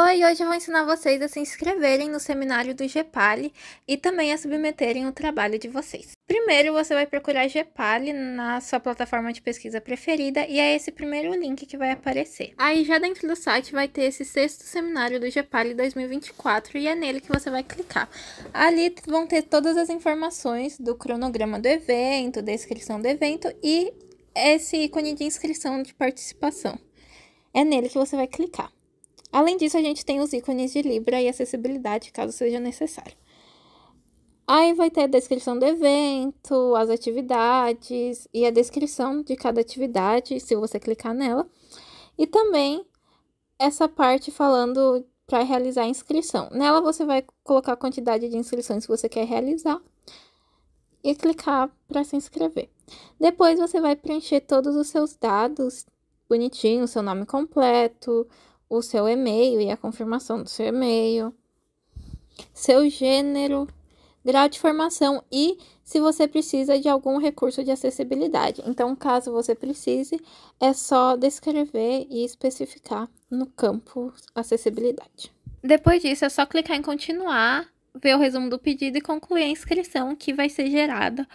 Oi, hoje eu vou ensinar vocês a se inscreverem no seminário do GEPALE e também a submeterem o trabalho de vocês. Primeiro, você vai procurar GEPALE na sua plataforma de pesquisa preferida e é esse primeiro link que vai aparecer. Aí, já dentro do site, vai ter esse sexto seminário do GEPALE 2024 e é nele que você vai clicar. Ali vão ter todas as informações do cronograma do evento, descrição do evento e esse ícone de inscrição de participação. É nele que você vai clicar. Além disso, a gente tem os ícones de Libra e acessibilidade, caso seja necessário. Aí vai ter a descrição do evento, as atividades e a descrição de cada atividade, se você clicar nela. E também essa parte falando para realizar a inscrição. Nela você vai colocar a quantidade de inscrições que você quer realizar e clicar para se inscrever. Depois você vai preencher todos os seus dados bonitinho, seu nome completo, o seu e-mail e a confirmação do seu e-mail, seu gênero, grau de formação e se você precisa de algum recurso de acessibilidade. Então, caso você precise, é só descrever e especificar no campo acessibilidade. Depois disso, é só clicar em continuar, ver o resumo do pedido e concluir a inscrição que vai ser gerada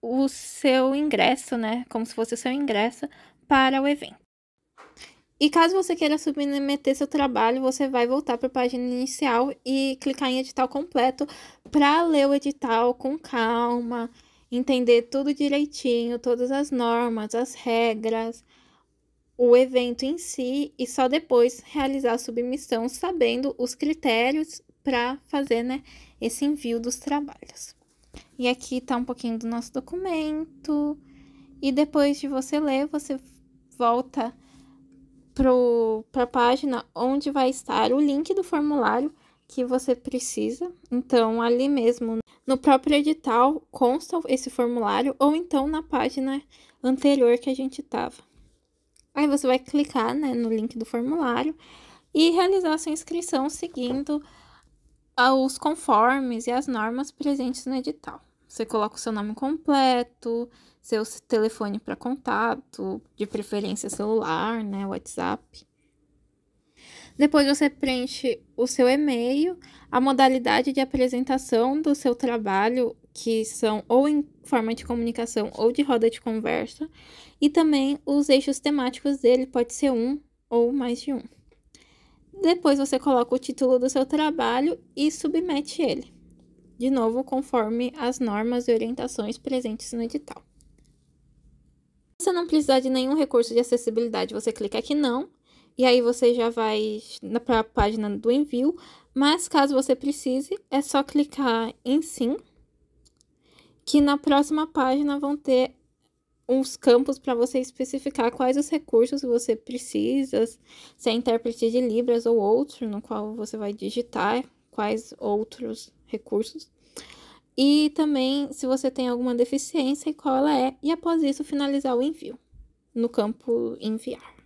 o seu ingresso, né? Como se fosse o seu ingresso para o evento. E caso você queira submeter seu trabalho, você vai voltar para a página inicial e clicar em edital completo para ler o edital com calma, entender tudo direitinho, todas as normas, as regras, o evento em si e só depois realizar a submissão sabendo os critérios para fazer né, esse envio dos trabalhos. E aqui está um pouquinho do nosso documento. E depois de você ler, você volta para a página onde vai estar o link do formulário que você precisa. Então, ali mesmo, no próprio edital, consta esse formulário, ou então na página anterior que a gente estava. Aí você vai clicar né, no link do formulário e realizar sua inscrição seguindo os conformes e as normas presentes no edital. Você coloca o seu nome completo, seu telefone para contato, de preferência celular, né, WhatsApp. Depois você preenche o seu e-mail, a modalidade de apresentação do seu trabalho, que são ou em forma de comunicação ou de roda de conversa, e também os eixos temáticos dele, pode ser um ou mais de um. Depois você coloca o título do seu trabalho e submete ele de novo conforme as normas e orientações presentes no edital. Se você não precisar de nenhum recurso de acessibilidade, você clica aqui não, e aí você já vai para a página do envio, mas caso você precise, é só clicar em sim, que na próxima página vão ter uns campos para você especificar quais os recursos você precisa, se é intérprete de Libras ou outro, no qual você vai digitar quais outros recursos. E também se você tem alguma deficiência e qual ela é, e após isso finalizar o envio no campo enviar.